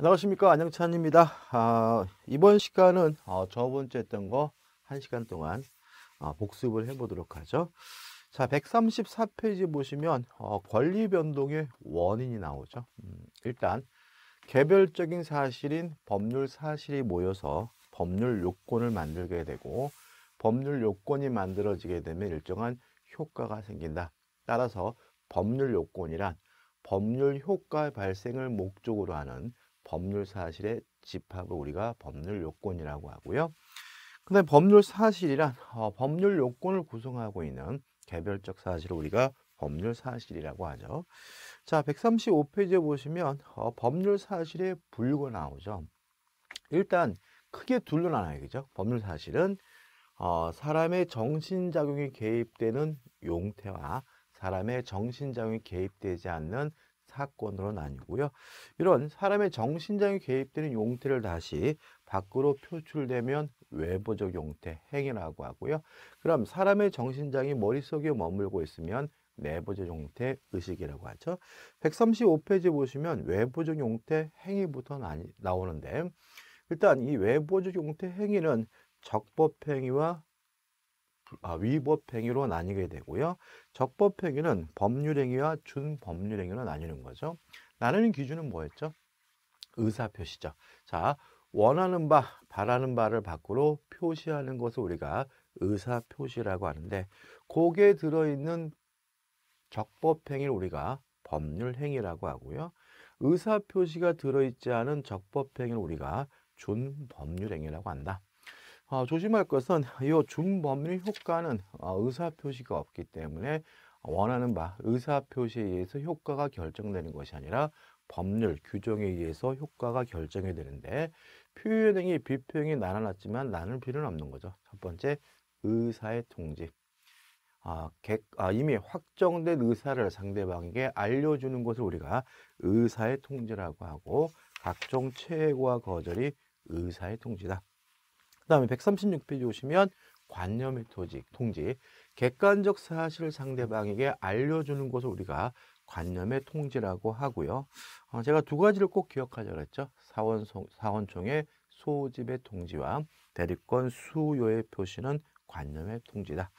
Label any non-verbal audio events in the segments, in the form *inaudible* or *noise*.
안녕하십니까 안영찬입니다 아, 이번 시간은 어, 저번주 했던 거 1시간 동안 어, 복습을 해보도록 하죠 자 134페이지 보시면 어, 권리 변동의 원인이 나오죠 음, 일단 개별적인 사실인 법률 사실이 모여서 법률 요건을 만들게 되고 법률 요건이 만들어지게 되면 일정한 효과가 생긴다 따라서 법률 요건이란 법률 효과 발생을 목적으로 하는 법률 사실의 집합을 우리가 법률 요건이라고 하고요. 근데 법률 사실이란 어, 법률 요건을 구성하고 있는 개별적 사실을 우리가 법률 사실이라고 하죠. 자, 135페이지에 보시면 어, 법률 사실에 분류가 나오죠. 일단 크게 둘로 나눠요. 그죠? 법률 사실은 어, 사람의 정신작용이 개입되는 용태와 사람의 정신작용이 개입되지 않는 사건으로 나뉘고요. 이런 사람의 정신장에 개입되는 용태를 다시 밖으로 표출되면 외부적 용태, 행위라고 하고요. 그럼 사람의 정신장이 머릿속에 머물고 있으면 내부적 용태 의식이라고 하죠. 135페이지 보시면 외부적 용태 행위부터 나오는데 일단 이 외부적 용태 행위는 적법행위와 아, 위법행위로 나뉘게 되고요. 적법행위는 법률행위와 준법률행위로 나뉘는 거죠. 나누는 기준은 뭐였죠? 의사표시죠. 자, 원하는 바, 바라는 바를 밖으로 표시하는 것을 우리가 의사표시라고 하는데 거기에 들어있는 적법행위를 우리가 법률행위라고 하고요. 의사표시가 들어있지 않은 적법행위를 우리가 준법률행위라고 한다. 어, 조심할 것은 이 준법률 효과는 어, 의사표시가 없기 때문에 원하는 바 의사표시에 의해서 효과가 결정되는 것이 아니라 법률, 규정에 의해서 효과가 결정이 되는데 표현행위, 비표행위 나눠놨지만 나눌 필요는 없는 거죠. 첫 번째, 의사의 통지. 아, 객, 아, 이미 확정된 의사를 상대방에게 알려주는 것을 우리가 의사의 통지라고 하고 각종 최고와 거절이 의사의 통지다. 그 다음에 136페이지 오시면 관념의 토지, 통지. 객관적 사실을 상대방에게 알려주는 것을 우리가 관념의 통지라고 하고요. 어, 제가 두 가지를 꼭 기억하자 그랬죠. 사원, 사원총의 소집의 통지와 대리권 수요의 표시는 관념의 통지다.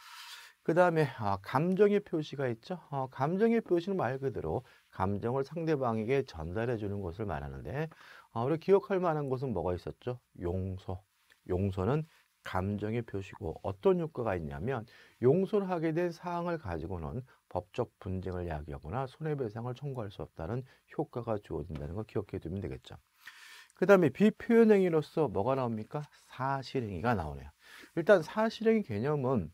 그 다음에 어, 아, 감정의 표시가 있죠. 어, 감정의 표시는 말 그대로 감정을 상대방에게 전달해 주는 것을 말하는데 어, 우리 기억할 만한 것은 뭐가 있었죠? 용서, 용서는 감정의 표시고 어떤 효과가 있냐면 용서를 하게 된 사항을 가지고는 법적 분쟁을 야기하거나 손해배상을 청구할 수 없다는 효과가 주어진다는 걸 기억해 두면 되겠죠. 그 다음에 비표현행위로서 뭐가 나옵니까? 사실행위가 나오네요. 일단 사실행위 개념은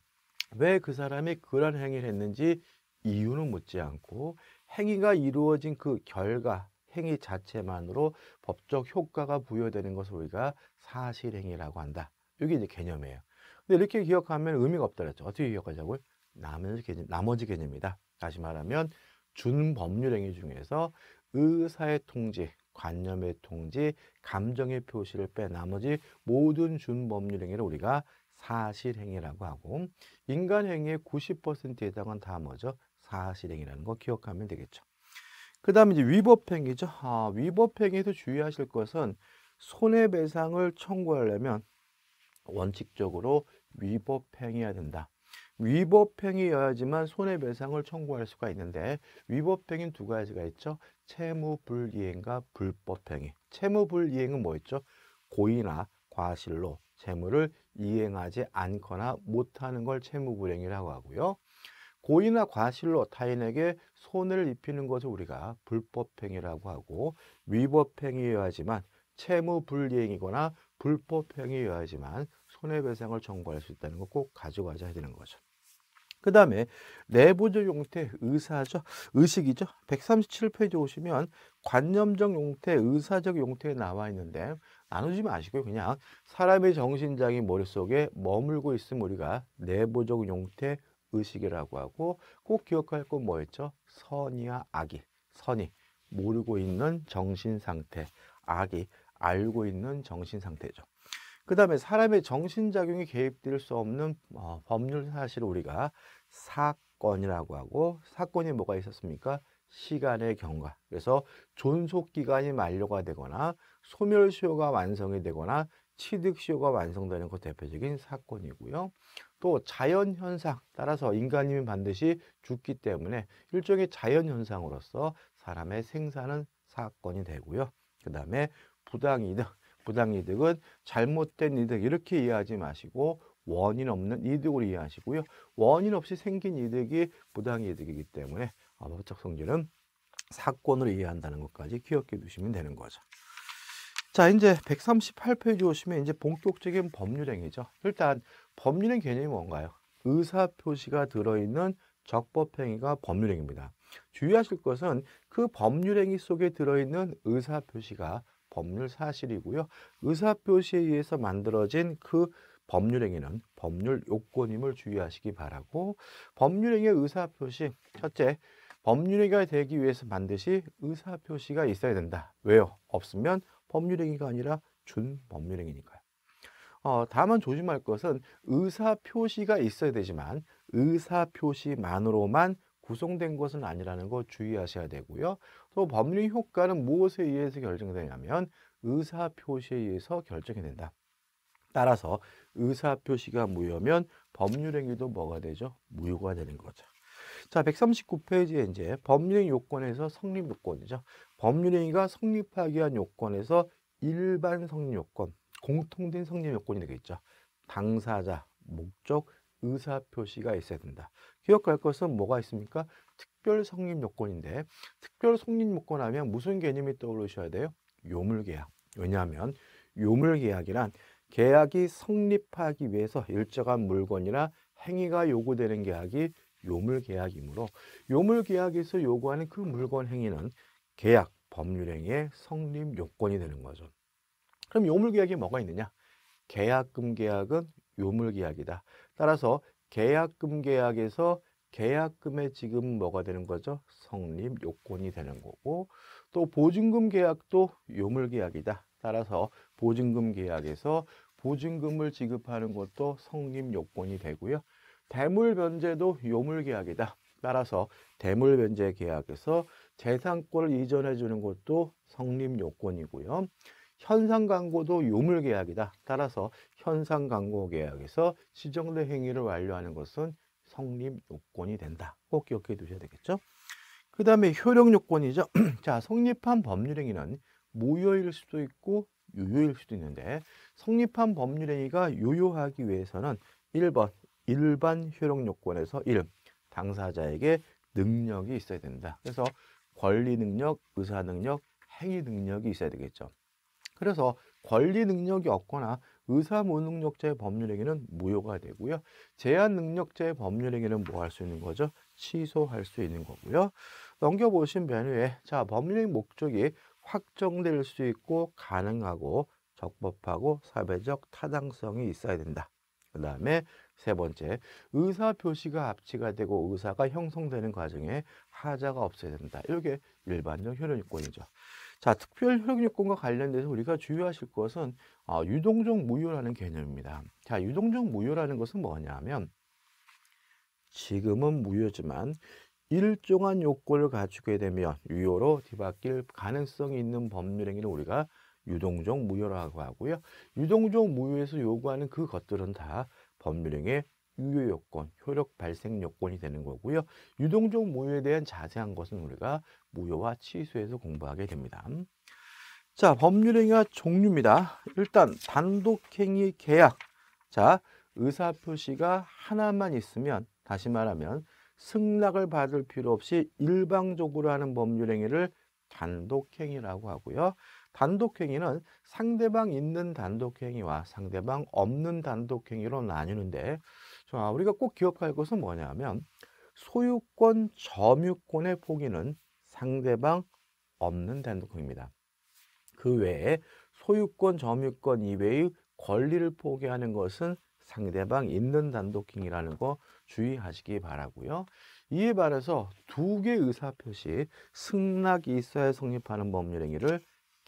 왜 그 사람이 그런 행위를 했는지 이유는 묻지 않고 행위가 이루어진 그 결과, 행위 자체만으로 법적 효과가 부여되는 것을 우리가 사실행위라고 한다. 이게 이제 개념이에요. 근데 이렇게 기억하면 의미가 없다 랬죠 어떻게 기억하자고요? 나머지 개념, 나머지 개념이다. 다시 말하면 준법률행위 중에서 의사의 통지, 관념의 통지, 감정의 표시를 빼 나머지 모든 준법률행위를 우리가 사실행위라고 하고 인간행위의 90%에 해당한 단어죠. 사실행위라는 거 기억하면 되겠죠. 그 다음에 이제 위법행위죠. 아, 위법행위에서 주의하실 것은 손해배상을 청구하려면 원칙적으로 위법행위해야 된다. 위법행위여야지만 손해배상을 청구할 수가 있는데 위법행위는 두 가지가 있죠. 채무불이행과 불법행위. 채무불이행은 뭐였죠? 고의나 과실로 채무를 이행하지 않거나 못하는 걸채무불행이라고 하고요. 고의나 과실로 타인에게 손을 입히는 것을 우리가 불법행위라고 하고 위법행위여야 하지만 채무불이행이거나 불법행위여야 하지만 손해배상을 청구할 수 있다는 거 꼭 가져가야 되는 거죠. 그 다음에 내부적 용태 의사적 의식이죠. 137페이지 오시면 관념적 용태, 의사적 용태에 나와 있는데 나누지 마시고 요 그냥 사람의 정신장이 머릿속에 머물고 있음 우리가 내부적 용태, 의식이라고 하고 꼭 기억할 건 뭐였죠? 선의와 악이, 선의, 모르고 있는 정신 상태, 악이, 알고 있는 정신 상태죠. 그 다음에 사람의 정신작용이 개입될 수 없는 어, 법률 사실을 우리가 사건이라고 하고 사건이 뭐가 있었습니까? 시간의 경과. 그래서 존속기간이 만료가 되거나 소멸시효가 완성이 되거나 취득시효가 완성되는 그 대표적인 사건이고요. 또 자연현상 따라서 인간님은 반드시 죽기 때문에 일종의 자연현상으로서 사람의 생사는 사건이 되고요. 그 다음에 부당이득, 부당이득은 잘못된 이득 이렇게 이해하지 마시고 원인 없는 이득으로 이해하시고요. 원인 없이 생긴 이득이 부당이득이기 때문에 법적 성질은 사건으로 이해한다는 것까지 기억해 두시면 되는 거죠. 자, 이제 138페이지 오시면 이제 본격적인 법률행위죠. 일단 법률행 개념이 뭔가요? 의사표시가 들어있는 적법행위가 법률행위입니다. 주의하실 것은 그 법률행위 속에 들어있는 의사표시가 법률 사실이고요. 의사표시에 의해서 만들어진 그 법률행위는 법률 요건임을 주의하시기 바라고 법률행위의 의사표시 첫째 법률행위가 되기 위해서 반드시 의사표시가 있어야 된다. 왜요? 없으면 법률행위가 아니라 준법률행위니까요. 어, 다만 조심할 것은 의사표시가 있어야 되지만 의사표시만으로만 구성된 것은 아니라는 거 주의하셔야 되고요. 또 법률 효과는 무엇에 의해서 결정되냐면 의사표시에 의해서 결정이 된다. 따라서 의사표시가 무효면 법률행위도 뭐가 되죠? 무효가 되는 거죠. 자, 139페이지에 이제 법률 요건에서 성립 요건이죠. 법률행위가 성립하기 위한 요건에서 일반 성립 요건, 공통된 성립 요건이 되겠죠. 당사자, 목적, 의사 표시가 있어야 된다. 기억할 것은 뭐가 있습니까? 특별 성립 요건인데 특별 성립 요건 하면 무슨 개념이 떠오르셔야 돼요? 요물 계약. 왜냐하면 요물 계약이란 계약이 성립하기 위해서 일정한 물건이나 행위가 요구되는 계약이 요물 계약이므로 요물 계약에서 요구하는 그 물건 행위는 계약 법률행위의 성립 요건이 되는 거죠. 그럼 요물계약이 뭐가 있느냐? 계약금 계약은 요물계약이다. 따라서 계약금 계약에서 계약금의 지금 뭐가 되는 거죠? 성립 요건이 되는 거고 또 보증금 계약도 요물계약이다. 따라서 보증금 계약에서 보증금을 지급하는 것도 성립 요건이 되고요. 대물 변제도 요물계약이다. 따라서 대물 변제 계약에서 재산권을 이전해 주는 것도 성립 요건이고요. 현상 광고도 유물 계약이다. 따라서 현상 광고 계약에서 지정된 행위를 완료하는 것은 성립 요건이 된다. 꼭 기억해 두셔야 되겠죠. 그 다음에 효력 요건이죠. *clears throat* 자, 성립한 법률행위는 무효일 수도 있고 유효일 수도 있는데 성립한 법률행위가 유효하기 위해서는 1번 일반 효력 요건에서 1. 당사자에게 능력이 있어야 된다. 그래서 권리 능력, 의사 능력, 행위 능력이 있어야 되겠죠. 그래서 권리 능력이 없거나 의사 무능력자의 법률행위는 무효가 되고요. 제한 능력자의 법률행위는 뭐 할 수 있는 거죠? 취소할 수 있는 거고요. 넘겨보신 메뉴에 자법률행 목적이 확정될 수 있고 가능하고 적법하고 사회적 타당성이 있어야 된다. 그 다음에 세 번째, 의사 표시가 합치가 되고 의사가 형성되는 과정에 하자가 없어야 된다. 이게 일반적 효력요건이죠. 자, 특별 효력요건과 관련돼서 우리가 주의하실 것은 어, 유동적 무효라는 개념입니다. 자, 유동적 무효라는 것은 뭐냐면 지금은 무효지만 일정한 요건을 갖추게 되면 유효로 뒤바뀔 가능성이 있는 법률 행위를 우리가 유동적 무효라고 하고요. 유동적 무효에서 요구하는 그 것들은 다 법률 행위의 유효 요건, 효력 발생 요건이 되는 거고요. 유동적 무효에 대한 자세한 것은 우리가 무효와 취소에서 공부하게 됩니다. 자, 법률행위와 종류입니다. 일단 단독행위 계약. 자, 의사표시가 하나만 있으면 다시 말하면 승낙을 받을 필요 없이 일방적으로 하는 법률행위를 단독행위라고 하고요. 단독행위는 상대방 있는 단독행위와 상대방 없는 단독행위로 나뉘는데 자, 우리가 꼭 기억할 것은 뭐냐면 소유권, 점유권의 포기는 상대방 없는 단독입니다. 그 외에 소유권, 점유권 이외의 권리를 포기하는 것은 상대방 있는 단독행위라는 거 주의하시기 바라고요. 이에 반해서 두개 의사표시, 승낙이 있어야 성립하는 법률행위를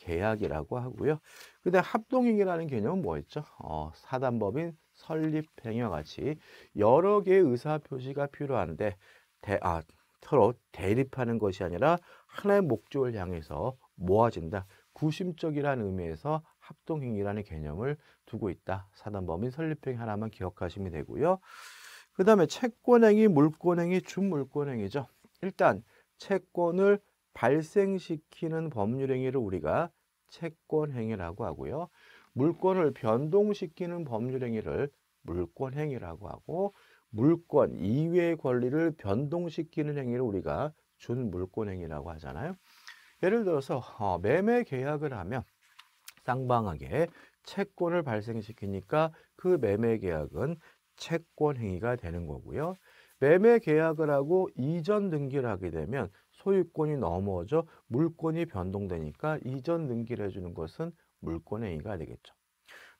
계약이라고 하고요. 근데 합동행위라는 개념은 뭐였죠? 어, 사단법인 설립행위와 같이 여러 개의 의사표시가 필요한데 대, 아, 서로 대립하는 것이 아니라 하나의 목적을 향해서 모아진다. 구심적이라는 의미에서 합동행위라는 개념을 두고 있다. 사단법인 설립행위 하나만 기억하시면 되고요. 그 다음에 채권행위, 물권행위, 준물권행위죠. 일단 채권을 발생시키는 법률행위를 우리가 채권 행위라고 하고요. 물권을 변동시키는 법률 행위를 물권 행위라고 하고 물권 이외의 권리를 변동시키는 행위를 우리가 준물권 행위라고 하잖아요. 예를 들어서 어, 매매 계약을 하면 쌍방하게 채권을 발생시키니까 그 매매 계약은 채권 행위가 되는 거고요. 매매 계약을 하고 이전 등기를 하게 되면 소유권이 넘어져 물권이 변동되니까 이전 등기를 해주는 것은 물권행위가 되겠죠.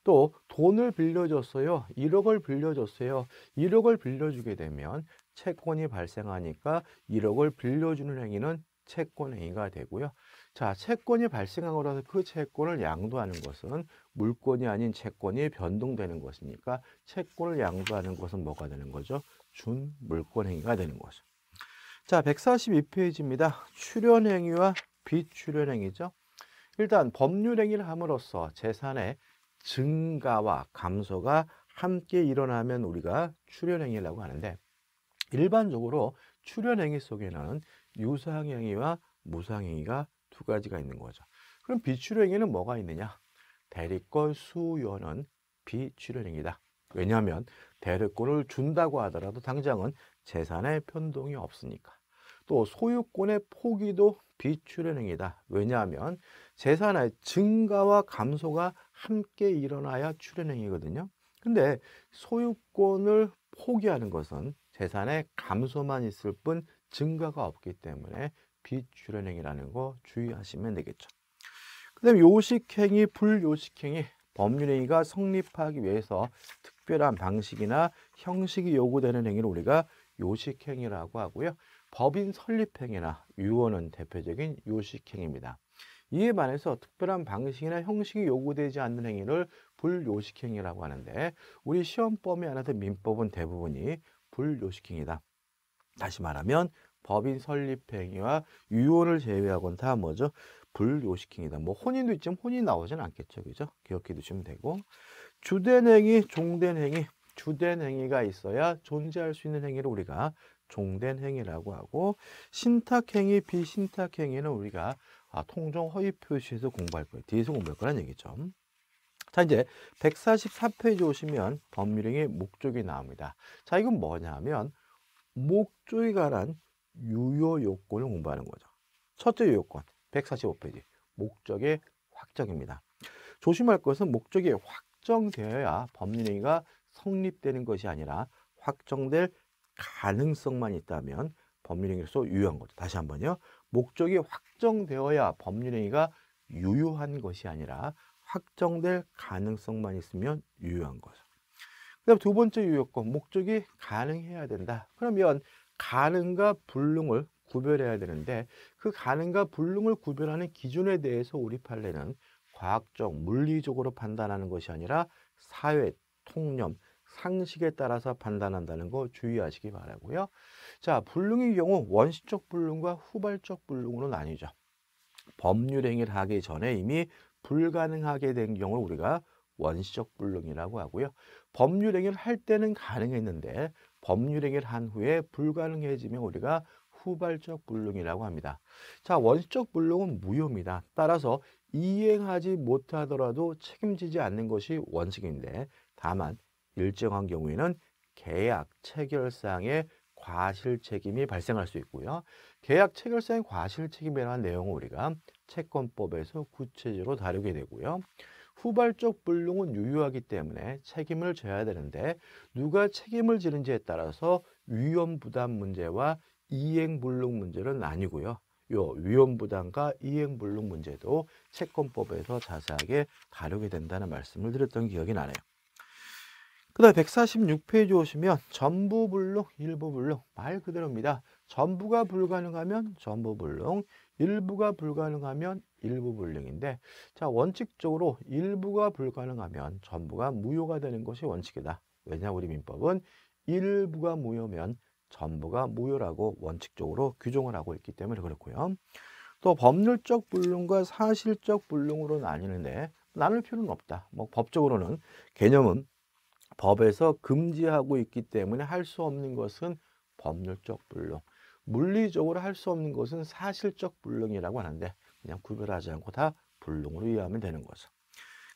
또 돈을 빌려줬어요. 1억을 빌려줬어요. 1억을 빌려주게 되면 채권이 발생하니까 1억을 빌려주는 행위는 채권행위가 되고요. 자, 채권이 발생하고 나서 그 채권을 양도하는 것은 물권이 아닌 채권이 변동되는 것이니까 채권을 양도하는 것은 뭐가 되는 거죠? 준물권행위가 되는 거죠. 자, 142페이지입니다. 출연행위와 비출연행위죠. 일단 법률행위를 함으로써 재산의 증가와 감소가 함께 일어나면 우리가 출연행위라고 하는데 일반적으로 출연행위 속에는 유상행위와 무상행위가 두 가지가 있는 거죠. 그럼 비출연행위는 뭐가 있느냐? 대리권 수요는 비출연행위다. 왜냐하면 대리권을 준다고 하더라도 당장은 재산의 변동이 없으니까. 또 소유권의 포기도 비출현행위다 왜냐하면 재산의 증가와 감소가 함께 일어나야 출현행위거든요 근데 소유권을 포기하는 것은 재산의 감소만 있을 뿐 증가가 없기 때문에 비출현행위라는거 주의하시면 되겠죠. 그 다음에 요식행위, 불요식행위 법률행위가 성립하기 위해서 특별한 방식이나 형식이 요구되는 행위를 우리가 요식행위라고 하고요. 법인 설립행위나 유언은 대표적인 요식행위입니다. 이에 반해서 특별한 방식이나 형식이 요구되지 않는 행위를 불요식행위라고 하는데 우리 시험 범위 안에서 민법은 대부분이 불요식행위다. 다시 말하면 법인 설립 행위와 유언을 제외하고는다 뭐죠? 불요식행위다. 뭐 혼인도 있지만 혼이 인 나오진 않겠죠. 그죠? 기억해 두시면 되고 주된 행위, 종된 행위 주된 행위가 있어야 존재할 수 있는 행위를 우리가 종된 행위라고 하고 신탁행위, 비신탁행위는 우리가 아, 통종 허위 표시에서 공부할 거예요. 뒤에서 공부할 거라는 얘기죠. 자 이제 144페이지 오시면 법률행위 목적이 나옵니다. 자 이건 뭐냐면 목적이 관한 유효 요건을 공부하는 거죠. 첫째 요건 145페이지 목적의 확정입니다. 조심할 것은 목적이 확정되어야 법률행위가 성립되는 것이 아니라 확정될 가능성만 있다면 법률행위로서 유효한 거죠. 다시 한번요. 목적이 확정되어야 법률행위가 유효한 것이 아니라 확정될 가능성만 있으면 유효한 거죠. 그다음 두 번째 유효권 목적이 가능해야 된다. 그러면 가능과 불능을 구별해야 되는데 그 가능과 불능을 구별하는 기준에 대해서 우리 판례는 과학적, 물리적으로 판단하는 것이 아니라 사회, 통념, 상식에 따라서 판단한다는 거 주의하시기 바라고요. 자, 불능의 경우 원시적 불능과 후발적 불능으로 나뉘죠. 법률 행위를 하기 전에 이미 불가능하게 된 경우를 우리가 원시적 불능이라고 하고요. 법률 행위를 할 때는 가능했는데 법률 행위를 한 후에 불가능해지면 우리가 후발적 불능이라고 합니다. 자, 원시적 불능은 무효입니다. 따라서 이행하지 못하더라도 책임지지 않는 것이 원칙인데 다만 일정한 경우에는 계약 체결상의 과실 책임이 발생할 수 있고요. 계약 체결상의 과실 책임이라는 내용을 우리가 채권법에서 구체적으로 다루게 되고요. 후발적 불능은 유효하기 때문에 책임을 져야 되는데 누가 책임을 지는지에 따라서 위험 부담 문제와 이행 불능 문제는 아니고요. 요 위험 부담과 이행 불능 문제도 채권법에서 자세하게 다루게 된다는 말씀을 드렸던 기억이 나네요. 그 다음에 146페이지 오시면 전부 불능, 일부 불능 말 그대로입니다. 전부가 불가능하면 전부 불능, 일부가 불가능하면 일부 불능인데 자 원칙적으로 일부가 불가능하면 전부가 무효가 되는 것이 원칙이다. 왜냐 우리 민법은 일부가 무효면 전부가 무효라고 원칙적으로 규정을 하고 있기 때문에 그렇고요. 또 법률적 불능과 사실적 불능으로 나뉘는데 나눌 필요는 없다. 뭐 법적으로는 개념은 법에서 금지하고 있기 때문에 할 수 없는 것은 법률적 불능, 물리적으로 할 수 없는 것은 사실적 불능이라고 하는데 그냥 구별하지 않고 다 불능으로 이해하면 되는 거죠.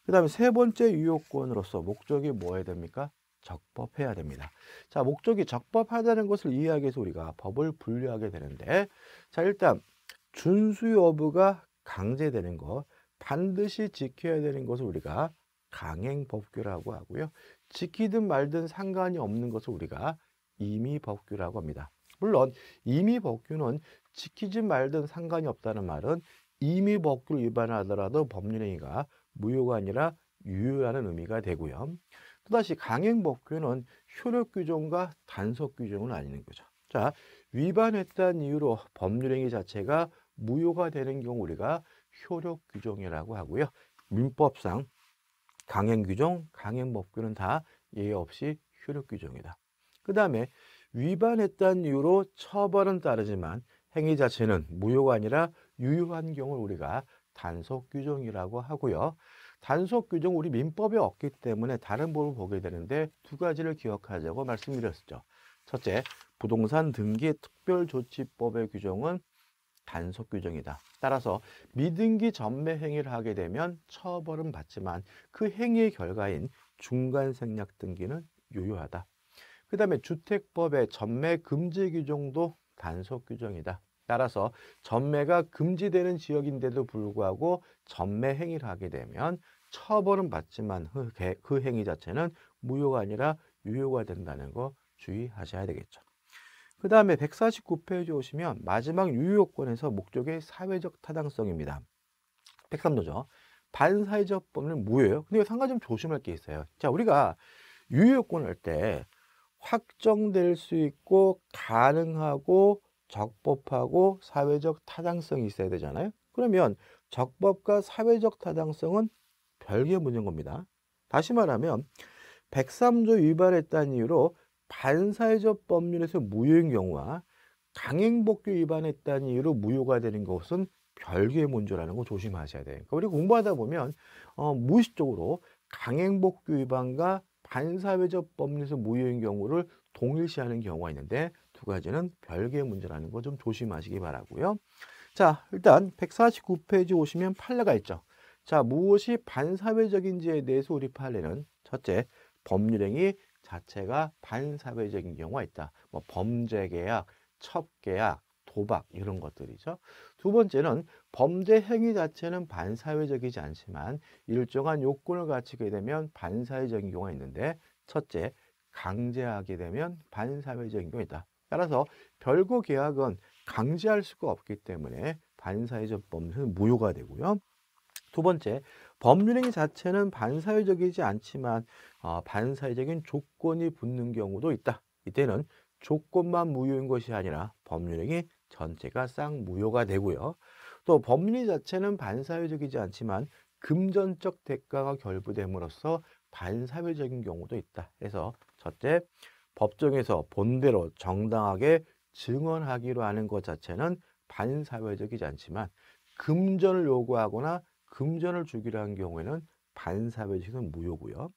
그 다음에 세 번째 유효권으로서 목적이 뭐 해야 됩니까? 적법해야 됩니다. 자, 목적이 적법하다는 것을 이해하기 위해서 우리가 법을 분류하게 되는데 자, 일단 준수 여부가 강제되는 것, 반드시 지켜야 되는 것을 우리가 강행법규라고 하고요. 지키든 말든 상관이 없는 것을 우리가 임의법규라고 합니다. 물론 임의법규는 지키지 말든 상관이 없다는 말은 임의법규를 위반하더라도 법률행위가 무효가 아니라 유효라는 의미가 되고요. 또다시 강행법규는 효력 규정과 단속 규정은 아니는 거죠. 자, 위반했다는 이유로 법률행위 자체가 무효가 되는 경우 우리가 효력 규정이라고 하고요. 민법상 강행 규정, 강행 법규는 다 예외 없이 효력 규정이다. 그 다음에 위반했다는 이유로 처벌은 따르지만 행위 자체는 무효가 아니라 유효한 경우를 우리가 단속 규정이라고 하고요. 단속 규정 우리 민법에 없기 때문에 다른 법을 보게 되는데 두 가지를 기억하자고 말씀드렸죠. 첫째, 부동산 등기 특별조치법의 규정은 단속 규정이다. 따라서 미등기 전매 행위를 하게 되면 처벌은 받지만 그 행위의 결과인 중간 생략 등기는 유효하다. 그 다음에 주택법의 전매 금지 규정도 단속 규정이다. 따라서 전매가 금지되는 지역인데도 불구하고 전매 행위를 하게 되면 처벌은 받지만 그, 그 행위 자체는 무효가 아니라 유효가 된다는 거 주의하셔야 되겠죠. 그 다음에 149페이지 오시면 마지막 유효권에서 목적의 사회적 타당성입니다. 103도죠. 반사회적 법률 무효예요. 근데 이거 상관좀 조심할 게 있어요. 자, 우리가 유효권할때 확정될 수 있고 가능하고 적법하고 사회적 타당성이 있어야 되잖아요. 그러면 적법과 사회적 타당성은 별개 의 문제인 겁니다. 다시 말하면 103조 위반했다는 이유로 반사회적 법률에서 무효인 경우와 강행복귀 위반했다는 이유로 무효가 되는 것은 별개의 문제라는 거 조심하셔야 돼요. 그리고 그러니까 공부하다 보면 어, 무의식적으로 강행복귀 위반과 반사회적 법률에서 무효인 경우를 동일시하는 경우가 있는데 두 가지는 별개의 문제라는 거 좀 조심하시기 바라고요. 자, 일단 149페이지 오시면 판례가 있죠. 자, 무엇이 반사회적인지에 대해서 우리 판례는 첫째, 법률행위 자체가 반사회적인 경우가 있다. 뭐 범죄 계약, 첩 계약, 도박 이런 것들이죠. 두 번째는 범죄 행위 자체는 반사회적이지 않지만 일정한 요건을 갖추게 되면 반사회적인 경우가 있는데 첫째, 강제하게 되면 반사회적인 경우가있다 따라서 별거 계약은 강제할 수가 없기 때문에 반사회적 범죄는 무효가 되고요. 두 번째, 법률행위 자체는 반사회적이지 않지만 어, 반사회적인 조건이 붙는 경우도 있다. 이때는 조건만 무효인 것이 아니라 법률행위 전체가 쌍무효가 되고요. 또 법률이 자체는 반사회적이지 않지만 금전적 대가가 결부됨으로써 반사회적인 경우도 있다. 해서 첫째, 법정에서 본대로 정당하게 증언하기로 하는 것 자체는 반사회적이지 않지만 금전을 요구하거나 금전을 주기로 한 경우에는 반사회적은 무효고요.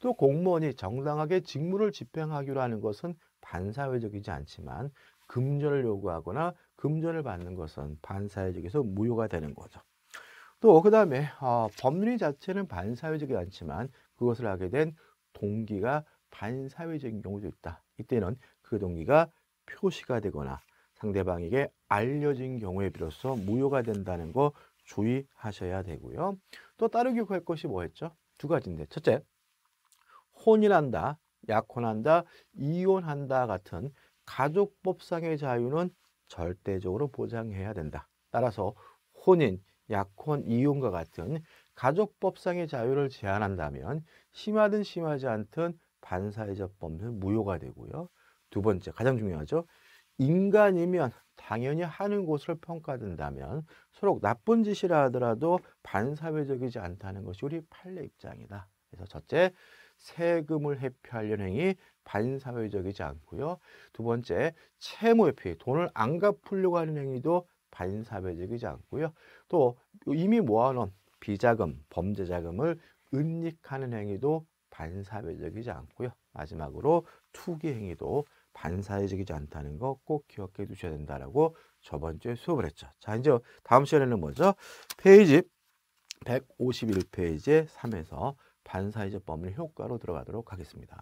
또 공무원이 정당하게 직무를 집행하기로 하는 것은 반사회적이지 않지만 금전을 요구하거나 금전을 받는 것은 반사회적에서 무효가 되는 거죠. 또 그 다음에 어, 법률 자체는 반사회적이 않지만 그것을 하게 된 동기가 반사회적인 경우도 있다. 이때는 그 동기가 표시가 되거나 상대방에게 알려진 경우에 비로소 무효가 된다는 거 주의하셔야 되고요. 또 따로 기억할 것이 뭐였죠? 두 가지인데 첫째, 혼인한다, 약혼한다, 이혼한다 같은 가족법상의 자유는 절대적으로 보장해야 된다. 따라서 혼인, 약혼, 이혼과 같은 가족법상의 자유를 제한한다면 심하든 심하지 않든 반사회적 법률 무효가 되고요. 두 번째, 가장 중요하죠. 인간이면 당연히 하는 곳을 평가된다면 서로 나쁜 짓이라 하더라도 반사회적이지 않다는 것이 우리 판례 입장이다. 그래서 첫째, 세금을 회피하려는 행위 반사회적이지 않고요. 두 번째, 채무 회피, 돈을 안 갚으려고 하는 행위도 반사회적이지 않고요. 또 이미 모아놓은 비자금, 범죄자금을 은닉하는 행위도 반사회적이지 않고요. 마지막으로 투기 행위도 반사회적이지 않다는 거 꼭 기억해 두셔야 된다라고 저번 주에 수업을 했죠. 자, 이제 다음 시간에는 뭐죠? 페이지 151페이지에 3에서 반사회적 법률 효과로 들어가도록 하겠습니다.